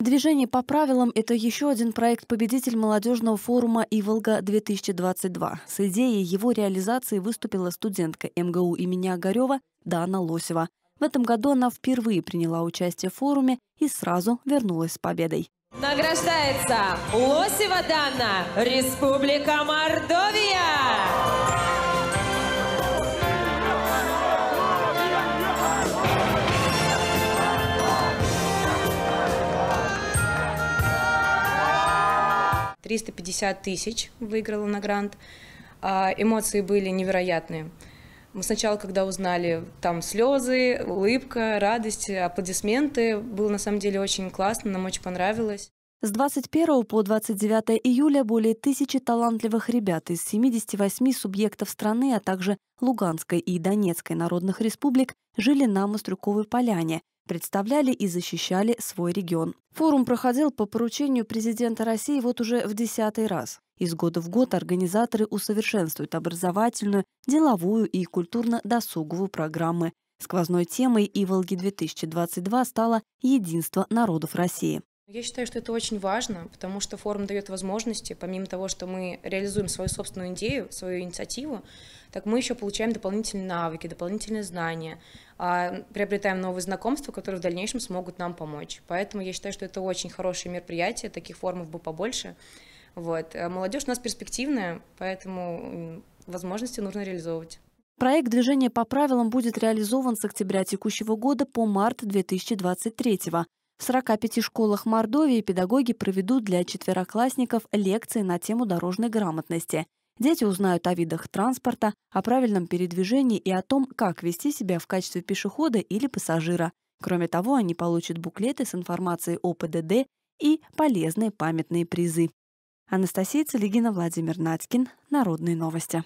Движение по правилам – это еще один проект победитель молодежного форума «Иволга-2022». С идеей его реализации выступила студентка МГУ имени Огарева Дана Лосева. В этом году она впервые приняла участие в форуме и сразу вернулась с победой. Награждается Лосева Дана, Республика Мордовия! 350 тысяч выиграла на грант. А, эмоции были невероятные. Мы сначала, когда узнали, там слезы, улыбка, радость, аплодисменты. Было на самом деле очень классно, нам очень понравилось. С 21 по 29 июля более тысячи талантливых ребят из 78 субъектов страны, а также Луганской и Донецкой народных республик жили на Мострюковой поляне, представляли и защищали свой регион. Форум проходил по поручению президента России вот уже в десятый раз. Из года в год организаторы усовершенствуют образовательную, деловую и культурно-досуговую программы. Сквозной темой Иволги-2022 стало «Единство народов России». Я считаю, что это очень важно, потому что форум дает возможности, помимо того, что мы реализуем свою собственную идею, свою инициативу, так мы еще получаем дополнительные навыки, дополнительные знания, а, приобретаем новые знакомства, которые в дальнейшем смогут нам помочь. Поэтому я считаю, что это очень хорошее мероприятие, таких форумов бы побольше. Вот. А молодежь у нас перспективная, поэтому возможности нужно реализовывать. Проект движения по правилам» будет реализован с октября текущего года по март 2023 года. В 45 школах Мордовии педагоги проведут для четвероклассников лекции на тему дорожной грамотности. Дети узнают о видах транспорта, о правильном передвижении и о том, как вести себя в качестве пешехода или пассажира. Кроме того, они получат буклеты с информацией о ПДД и полезные памятные призы. Анастасия Целигина, Владимир Надькин. Народные новости.